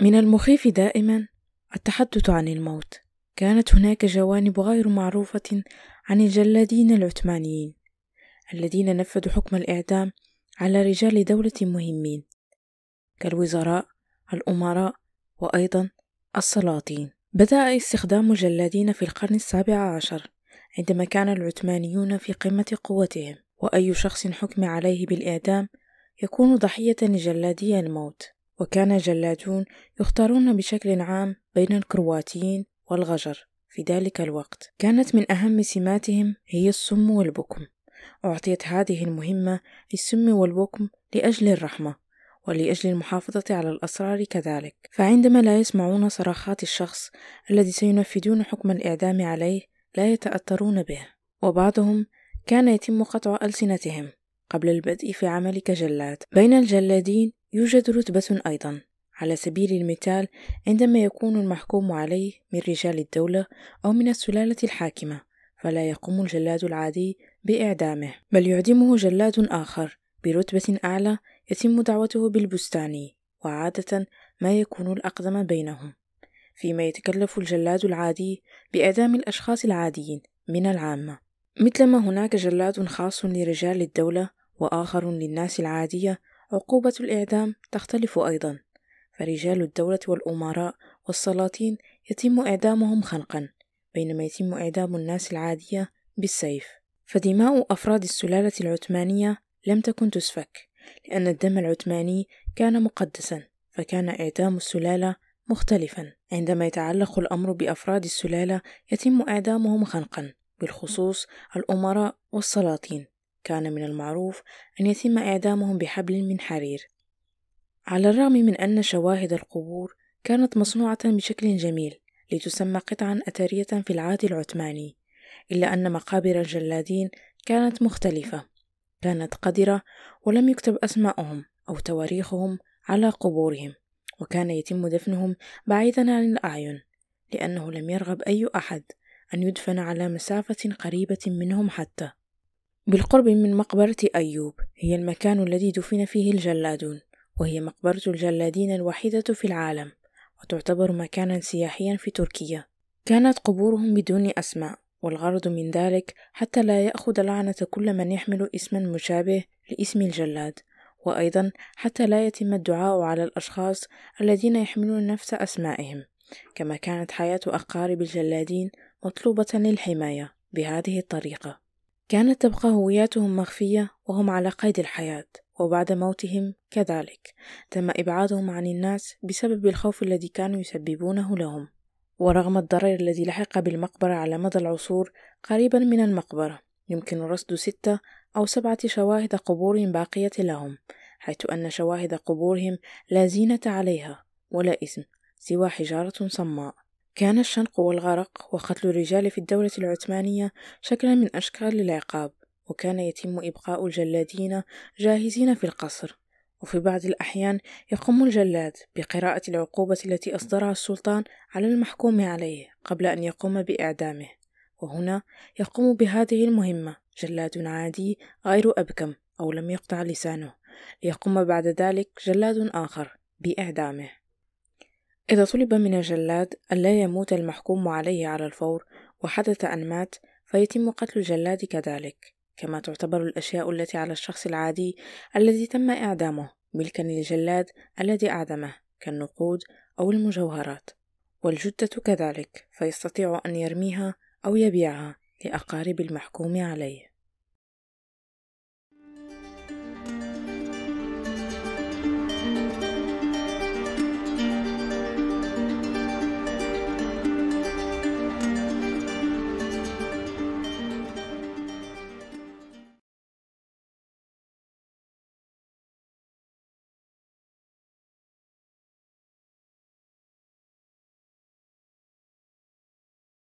من المخيف دائما التحدث عن الموت كانت هناك جوانب غير معروفة عن الجلادين العثمانيين الذين نفذوا حكم الإعدام على رجال دولة مهمين كالوزراء الأمراء وأيضا السلاطين بدأ استخدام الجلادين في القرن السابع عشر عندما كان العثمانيون في قمة قوتهم وأي شخص حكم عليه بالإعدام يكون ضحية لجلادي الموت وكان الجلادون يختارون بشكل عام بين الكرواتيين والغجر في ذلك الوقت كانت من أهم سماتهم هي السم والبكم أعطيت هذه المهمة للسم والبكم لأجل الرحمة ولأجل المحافظة على الأسرار كذلك فعندما لا يسمعون صراخات الشخص الذي سينفذون حكم الإعدام عليه لا يتأثرون به وبعضهم كان يتم قطع ألسنتهم قبل البدء في عمل كجلاد بين الجلادين يوجد رتبة أيضا على سبيل المثال عندما يكون المحكوم عليه من رجال الدولة أو من السلالة الحاكمة فلا يقوم الجلاد العادي بإعدامه بل يعدمه جلاد آخر برتبة أعلى يتم دعوته بالبستاني وعادة ما يكون الأقدم بينهم فيما يتكلف الجلاد العادي بإعدام الأشخاص العاديين من العامة مثلما هناك جلاد خاص لرجال الدولة وآخر للناس العادية عقوبة الإعدام تختلف أيضا فرجال الدولة والأمراء والسلاطين يتم إعدامهم خنقا بينما يتم إعدام الناس العادية بالسيف فدماء أفراد السلالة العثمانية لم تكن تسفك لأن الدم العثماني كان مقدسا فكان إعدام السلالة مختلفا عندما يتعلق الأمر بأفراد السلالة يتم إعدامهم خنقا بالخصوص الأمراء والسلاطين كان من المعروف أن يتم إعدامهم بحبل من حرير على الرغم من أن شواهد القبور كانت مصنوعة بشكل جميل لتسمى قطعا أثرية في العهد العثماني إلا أن مقابر الجلادين كانت مختلفة كانت قذرة ولم يكتب أسماءهم أو تواريخهم على قبورهم وكان يتم دفنهم بعيدا عن الأعين لأنه لم يرغب أي أحد أن يدفن على مسافة قريبة منهم حتى بالقرب من مقبرة أيوب هي المكان الذي دفن فيه الجلادون وهي مقبرة الجلادين الوحيدة في العالم وتعتبر مكانا سياحيا في تركيا كانت قبورهم بدون أسماء والغرض من ذلك حتى لا يأخذ لعنة كل من يحمل اسما مشابه لاسم الجلاد وأيضا حتى لا يتم الدعاء على الأشخاص الذين يحملون نفس أسمائهم كما كانت حياة أقارب الجلادين مطلوبة للحماية بهذه الطريقة كانت تبقى هوياتهم مخفية وهم على قيد الحياة وبعد موتهم كذلك تم إبعادهم عن الناس بسبب الخوف الذي كانوا يسببونه لهم ورغم الضرر الذي لحق بالمقبرة على مدى العصور قريبا من المقبرة يمكن رصد ستة أو سبعة شواهد قبور باقية لهم حيث أن شواهد قبورهم لا زينة عليها ولا اسم سوى حجارة صماء كان الشنق والغرق وقتل الرجال في الدولة العثمانية شكلا من أشكال العقاب وكان يتم إبقاء الجلادين جاهزين في القصر وفي بعض الأحيان يقوم الجلاد بقراءة العقوبة التي أصدرها السلطان على المحكوم عليه قبل أن يقوم بإعدامه وهنا يقوم بهذه المهمة جلاد عادي غير أبكم أو لم يقطع لسانه ليقوم بعد ذلك جلاد آخر بإعدامه إذا طلب من الجلاد ألا يموت المحكوم عليه على الفور وحدث أن مات فيتم قتل الجلاد كذلك كما تعتبر الأشياء التي على الشخص العادي الذي تم إعدامه ملكا للجلاد الذي أعدمه كالنقود أو المجوهرات والجدة كذلك فيستطيع أن يرميها أو يبيعها لأقارب المحكوم عليه